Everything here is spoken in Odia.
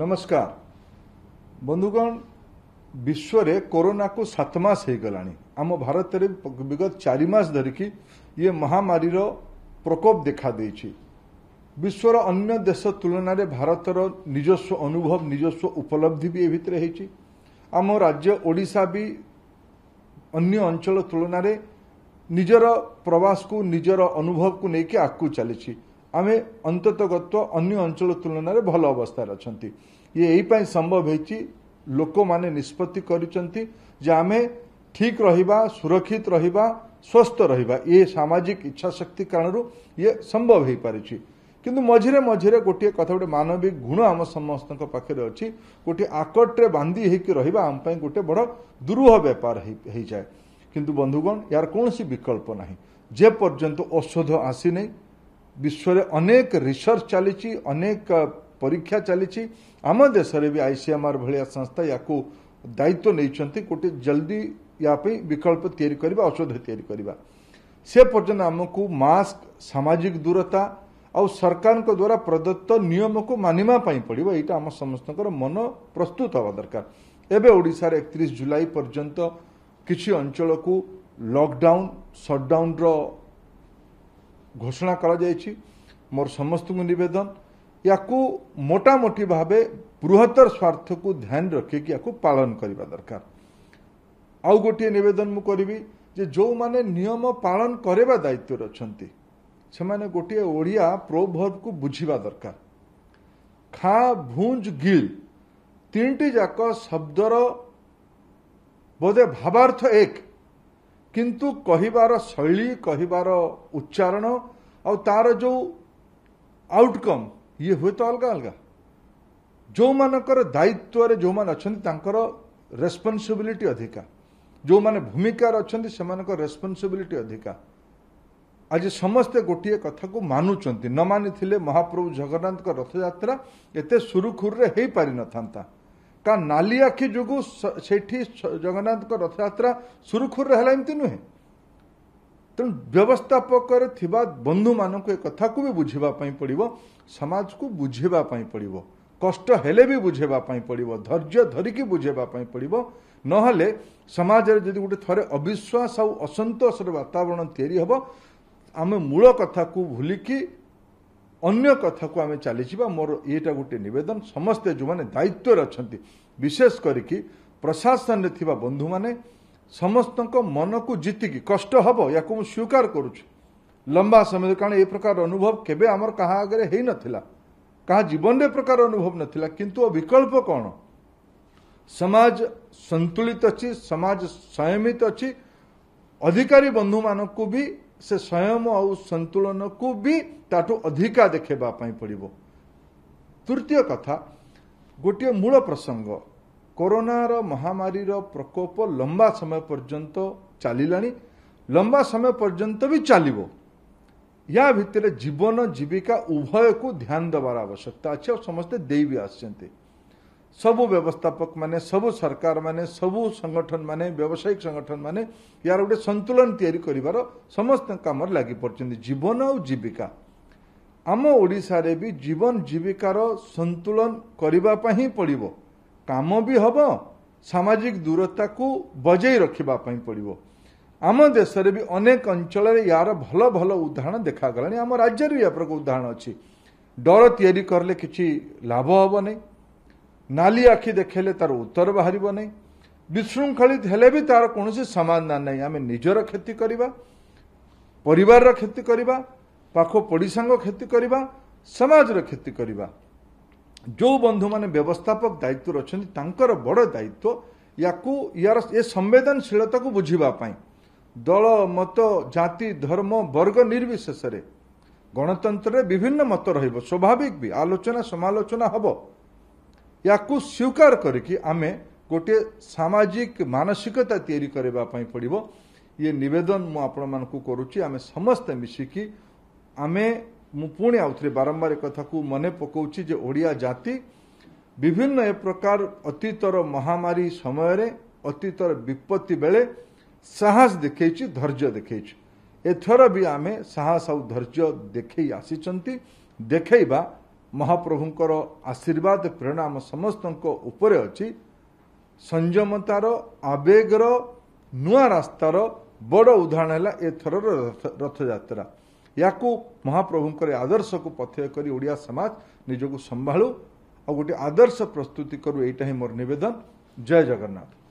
नमस्कार ବନ୍ଧୁଗଣ ବିଶ୍ୱରେ କରୋନାକୁ ସାତ ମାସ ହେଇଗଲାଣି ଆମ ଭାରତରେ ବିଗତ ଚାରି ମାସ ଧରିକି ଇଏ ମହାମାରୀର ପ୍ରକୋପ ଦେଖାଦେଇଛି ବିଶ୍ୱର ଅନ୍ୟ ଦେଶ ତୁଳନାରେ ଭାରତର ନିଜସ୍ୱ ଅନୁଭବ ନିଜସ୍ୱ ଉପଲବ୍ଧି ବି ଏ ଭିତରେ ହେଇଛି ଆମ ରାଜ୍ୟ ଓଡ଼ିଶା ବି ଅନ୍ୟ ଅଞ୍ଚଳ ତୁଳନାରେ ନିଜର ପ୍ରବାସକୁ ନିଜର ଅନୁଭବକୁ ନେଇକି ଆଗକୁ ଚାଲିଛି ଆମେ ଅନ୍ତତଃଗତ ଅନ୍ୟ ଅଞ୍ଚଳ ତୁଳନାରେ ଭଲ ଅବସ୍ଥାରେ ଅଛନ୍ତି ଇଏ ଏଇପାଇଁ ସମ୍ଭବ ହେଇଛି ଲୋକମାନେ ନିଷ୍ପତ୍ତି କରିଛନ୍ତି ଯେ ଆମେ ଠିକ୍ ରହିବା ସୁରକ୍ଷିତ ରହିବା ସ୍ୱସ୍ଥ ରହିବା ଏ ସାମାଜିକ ଇଚ୍ଛାଶକ୍ତି କାରଣରୁ ଇଏ ସମ୍ଭବ ହେଇପାରିଛି କିନ୍ତୁ ମଝିରେ ମଝିରେ ଗୋଟିଏ କଥା ଗୋଟେ ମାନବିକ ଗୁଣ ଆମ ସମସ୍ତଙ୍କ ପାଖରେ ଅଛି ଗୋଟିଏ ଆକଟରେ ବାନ୍ଧି ହେଇକି ରହିବା ଆମ ପାଇଁ ଗୋଟେ ବଡ଼ ଦୁରୂହ ବେପାର ହେଇଯାଏ କିନ୍ତୁ ବନ୍ଧୁଗଣ ୟାର କୌଣସି ବିକଳ୍ପ ନାହିଁ ଯେପର୍ଯ୍ୟନ୍ତ ଔଷଧ ଆସିନାହିଁ বিশ্বরে अनेक রিসার্চ চলিছি अनेक পরীক্ষা চলিছি আমে দেশরে বি আইসিএমআর ভলিয়া সংস্থা ইয়াকু দায়িত্ব নেচন্তি কোটি জলদি ইয়াপে বিকল্প তৈর করিবা ঔষধ তৈর করিবা সে পর্যন্ত আমক মাস্ক সামাজিক দূরতা অ সরকারক দ্বারা प्रदत्त নিয়মক মানিমা পাই পড়িব এটা আম সমস্তক মন প্রস্তুত হওয়া দরকার এবে ওড়িশা রে 31 জুলাই পর্যন্ত কিছি অঞ্চলক লকডাউন শাটডাউন রো ଘୋଷଣା କରାଯାଇଛି ମୋର ସମସ୍ତଙ୍କୁ ନିବେଦନ ୟାକୁ ମୋଟାମୋଟି ଭାବେ ବୃହତ୍ତର ସ୍ୱାର୍ଥକୁ ଧ୍ୟାନ ରଖିକି ୟାକୁ ପାଳନ କରିବା ଦରକାର ଆଉ ଗୋଟିଏ ନିବେଦନ ମୁଁ କରିବି ଯେ ଯେଉଁମାନେ ନିୟମ ପାଳନ କରିବା ଦାୟିତ୍ୱରେ ଅଛନ୍ତି ସେମାନେ ଗୋଟିଏ ଓଡ଼ିଆ ପ୍ରୋଭର୍ବକୁ ବୁଝିବା ଦରକାର ଖା ଭୁଞ୍ଜ ଗିଲ୍ ତିନିଟି ଯାକ ଶବ୍ଦର ବୋଧେ ଭାବାର୍ଥ ଏକ କିନ୍ତୁ କହିବାର ଶୈଳୀ କହିବାର ଉଚ୍ଚାରଣ ଆଉ ତାର ଯେଉଁ ଆଉଟକମ୍ ଇଏ ହୁଏତ ଅଲଗା ଅଲଗା ଯେଉଁମାନଙ୍କର ଦାୟିତ୍ୱରେ ଯେଉଁମାନେ ଅଛନ୍ତି ତାଙ୍କର ରେସ୍ପନ୍ସିବିଲିଟି ଅଧିକା ଯେଉଁମାନେ ଭୂମିକାରେ ଅଛନ୍ତି ସେମାନଙ୍କ ରେସ୍ପନ୍ସିବିଲିଟି ଅଧିକା ଆଜି ସମସ୍ତେ ଗୋଟିଏ କଥାକୁ ମାନୁଛନ୍ତି ନ ମାନିଥିଲେ ମହାପ୍ରଭୁ ଜଗନ୍ନାଥଙ୍କ ରଥଯାତ୍ରା ଏତେ ସୁରୁଖୁରୁରେ ହୋଇପାରିନଥାନ୍ତା का ନାଲି ଆଖି ଯୋଗୁଁ ସେଠି ଜଗନ୍ନାଥଙ୍କ ରଥଯାତ୍ରା ସୁରୁଖୁରୁରେ ହେଲା ଏମିତି ନୁହେଁ ତେଣୁ ବ୍ୟବସ୍ଥାପକରେ ଥିବା ବନ୍ଧୁମାନଙ୍କୁ ଏ କଥାକୁ ବି ବୁଝିବା ପାଇଁ ପଡ଼ିବ ସମାଜକୁ ବୁଝେଇବା ପାଇଁ ପଡ଼ିବ କଷ୍ଟ ହେଲେ ବି ବୁଝେଇବା ପାଇଁ ପଡ଼ିବ ଧୈର୍ଯ୍ୟ ଧରିକି ବୁଝେଇବା ପାଇଁ ପଡ଼ିବ ନହେଲେ ସମାଜରେ ଯଦି ଗୋଟେ ଥରେ ଅବିଶ୍ୱାସ ଆଉ ଅସନ୍ତୋଷର ବାତାବରଣ ତିଆରି ହେବ ଆମେ ମୂଳ କଥାକୁ ଭୁଲିକି ଅନ୍ୟ କଥାକୁ ଆମେ ଚାଲିଯିବା ମୋର ଏଇଟା ଗୋଟିଏ ନିବେଦନ ସମସ୍ତେ ଯେଉଁମାନେ ଦାୟିତ୍ୱରେ ଅଛନ୍ତି ବିଶେଷ କରିକି ପ୍ରଶାସନରେ ଥିବା ବନ୍ଧୁମାନେ ସମସ୍ତଙ୍କ ମନକୁ ଜିତିକି କଷ୍ଟ ହେବ ୟାକୁ ମୁଁ ସ୍ୱୀକାର କରୁଛି ଲମ୍ବା ସମୟ କାରଣ ଏ ପ୍ରକାର ଅନୁଭବ କେବେ ଆମର କାହା ଆଗରେ ହୋଇନଥିଲା କାହା ଜୀବନରେ ଏ ପ୍ରକାର ଅନୁଭବ ନଥିଲା କିନ୍ତୁ ବିକଳ୍ପ କ'ଣ ସମାଜ ସନ୍ତୁଳିତ ଅଛି ସମାଜ ସଂୟମିତ ଅଛି ଅଧିକାରୀ ବନ୍ଧୁମାନଙ୍କୁ ବି ସେ ସ୍ୱୟଂ ଆଉ ସନ୍ତୁଳନକୁ ବି ତାଠୁ ଅଧିକା ଦେଖେଇବା ପାଇଁ ପଡ଼ିବ ତୃତୀୟ କଥା ଗୋଟିଏ ମୂଳ ପ୍ରସଙ୍ଗ କରୋନାର ମହାମାରୀର ପ୍ରକୋପ ଲମ୍ବା ସମୟ ପର୍ଯ୍ୟନ୍ତ ଚାଲିଲାଣି ଲମ୍ବା ସମୟ ପର୍ଯ୍ୟନ୍ତ ବି ଚାଲିବ ୟା ଭିତରେ ଜୀବନ ଜୀବିକା ଉଭୟକୁ ଧ୍ୟାନ ଦେବାର ଆବଶ୍ୟକତା ଅଛି ଆଉ ସମସ୍ତେ ଦେଇ ବି ଆସିଛନ୍ତି ସବୁ ବ୍ୟବସ୍ଥାପକମାନେ ସବୁ ସରକାରମାନେ ସବୁ ସଂଗଠନମାନେ ବ୍ୟବସାୟିକ ସଂଗଠନମାନେ ୟାର ଗୋଟେ ସନ୍ତୁଳନ ତିଆରି କରିବାର ସମସ୍ତଙ୍କ କାମରେ ଲାଗି ପଡ଼ିଛନ୍ତି ଜୀବନ ଆଉ ଜୀବିକା ଆମ ଓଡ଼ିଶାରେ ବି ଜୀବନ ଜୀବିକାର ସନ୍ତୁଳନ କରିବା ପାଇଁ ହିଁ ପଡ଼ିବ କାମ ବି ହେବ ସାମାଜିକ ଦୂରତାକୁ ବଜାଇ ରଖିବା ପାଇଁ ପଡ଼ିବ ଆମ ଦେଶରେ ବି ଅନେକ ଅଞ୍ଚଳରେ ୟାର ଭଲ ଭଲ ଉଦାହରଣ ଦେଖାଗଲାଣି ଆମ ରାଜ୍ୟରେ ବି ଏପ୍ରକ ଉଦାହରଣ ଅଛି ଡର ତିଆରି କଲେ କିଛି ଲାଭ ହେବ ନାହିଁ ନାଲି ଆଖି ଦେଖେଇଲେ ତାର ଉତ୍ତର ବାହାରିବ ନାହିଁ ବିଶୃଙ୍ଖଳିତ ହେଲେ ବି ତାର କୌଣସି ସମାଧାନ ନାହିଁ ଆମେ ନିଜର କ୍ଷତି କରିବା ପରିବାରର କ୍ଷତି କରିବା ପାଖ ପଡ଼ିଶାଙ୍କ କ୍ଷତି କରିବା ସମାଜର କ୍ଷତି କରିବା ଯେଉଁ ବନ୍ଧୁମାନେ ବ୍ୟବସ୍ଥାପକ ଦାୟିତ୍ୱରେ ଅଛନ୍ତି ତାଙ୍କର ବଡ଼ ଦାୟିତ୍ୱ ୟାକୁ ୟାର ଏ ସମ୍ବେଦନଶୀଳତାକୁ ବୁଝିବା ପାଇଁ ଦଳ ମତ ଜାତି ଧର୍ମ ବର୍ଗ ନିର୍ବିଶେଷରେ ଗଣତନ୍ତ୍ରରେ ବିଭିନ୍ନ ମତ ରହିବ ସ୍ୱାଭାବିକ ବି ଆଲୋଚନା ସମାଲୋଚନା ହେବ ୟାକୁ ସ୍ୱୀକାର କରିକି ଆମେ ଗୋଟିଏ ସାମାଜିକ ମାନସିକତା ତିଆରି କରିବା ପାଇଁ ପଡ଼ିବ ଇଏ ନିବେଦନ ମୁଁ ଆପଣମାନଙ୍କୁ କରୁଛି ଆମେ ସମସ୍ତେ ମିଶିକି ଆମେ ମୁଁ ପୁଣି ଆଉଥରେ ବାରମ୍ବାର କଥାକୁ ମନେ ପକାଉଛି ଯେ ଓଡ଼ିଆ ଜାତି ବିଭିନ୍ନ ଏ ପ୍ରକାର ଅତୀତର ମହାମାରୀ ସମୟରେ ଅତୀତର ବିପତ୍ତି ବେଳେ ସାହସ ଦେଖାଇଛି ଧୈର୍ଯ୍ୟ ଦେଖାଇଛି ଏଥର ବି ଆମେ ସାହସ ଆଉ ଧୈର୍ଯ୍ୟ ଦେଖାଇ ଆସିଛନ୍ତି ଦେଖାଇବା ମହାପ୍ରଭୁଙ୍କର ଆଶୀର୍ବାଦ ପ୍ରେରଣା ଆମ ସମସ୍ତଙ୍କ ଉପରେ ଅଛି ସଂଯମତାର ଆବେଗର ନୂଆ ରାସ୍ତାର ବଡ଼ ଉଦାହରଣ ହେଲା ଏଥରର ରଥଯାତ୍ରା ୟାକୁ ମହାପ୍ରଭୁଙ୍କର ଆଦର୍ଶକୁ ପଥେୟ କରି ଓଡ଼ିଆ ସମାଜ ନିଜକୁ ସମ୍ଭାଳୁ ଆଉ ଗୋଟିଏ ଆଦର୍ଶ ପ୍ରସ୍ତୁତି କରୁ ଏଇଟା ହିଁ ମୋର ନିବେଦନ ଜୟ ଜଗନ୍ନାଥ